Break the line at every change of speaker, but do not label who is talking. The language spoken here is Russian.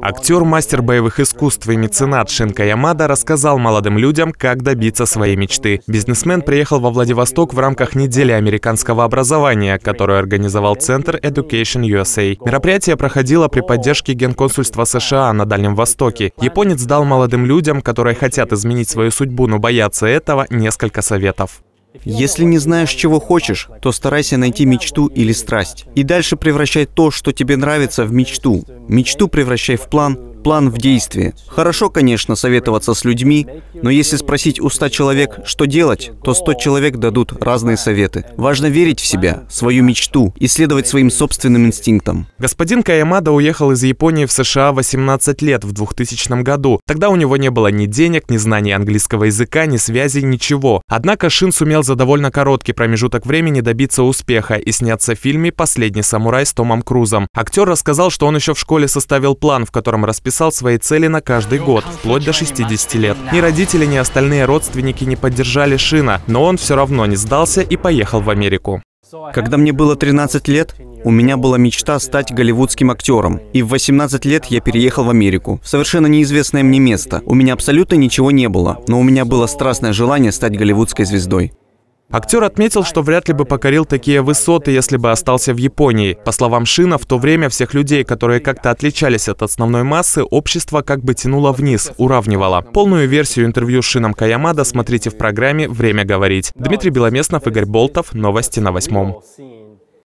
Актер, мастер боевых искусств и меценат Шинка Ямада рассказал молодым людям, как добиться своей мечты. Бизнесмен приехал во Владивосток в рамках недели американского образования, которую организовал Центр Education USA. Мероприятие проходило при поддержке Генконсульства США на Дальнем Востоке. Японец дал молодым людям, которые хотят изменить
свою судьбу, но боятся этого, несколько советов. Если не знаешь, чего хочешь, то старайся найти мечту или страсть. И дальше превращай то, что тебе нравится, в мечту. Мечту превращай в план, План в действии. Хорошо, конечно, советоваться с людьми, но если спросить у 100 человек, что делать, то 100 человек дадут разные советы. Важно верить в себя, свою мечту исследовать следовать своим собственным инстинктам. Господин Каямада уехал
из Японии в США 18 лет в 2000 году. Тогда у него не было ни денег, ни знаний английского языка, ни связей, ничего. Однако Шин сумел за довольно короткий промежуток времени добиться успеха и сняться в фильме «Последний самурай» с Томом Крузом. Актер рассказал, что он еще в школе составил план, в котором расписал писал свои цели на каждый год, вплоть до 60 лет. Ни родители, ни остальные родственники не поддержали Шина, но он все равно не сдался и поехал в Америку.
Когда мне было 13 лет, у меня была мечта стать голливудским актером. И в 18 лет я переехал в Америку, в совершенно неизвестное мне место. У меня абсолютно ничего не было, но у меня было страстное желание стать голливудской звездой. Актер отметил, что вряд ли бы покорил
такие высоты, если бы остался в Японии. По словам Шина, в то время всех людей, которые как-то отличались от основной массы, общество как бы тянуло вниз, уравнивало. Полную версию интервью с Шином Каямада смотрите в программе «Время говорить». Дмитрий Беломестнов, Игорь Болтов. Новости на восьмом.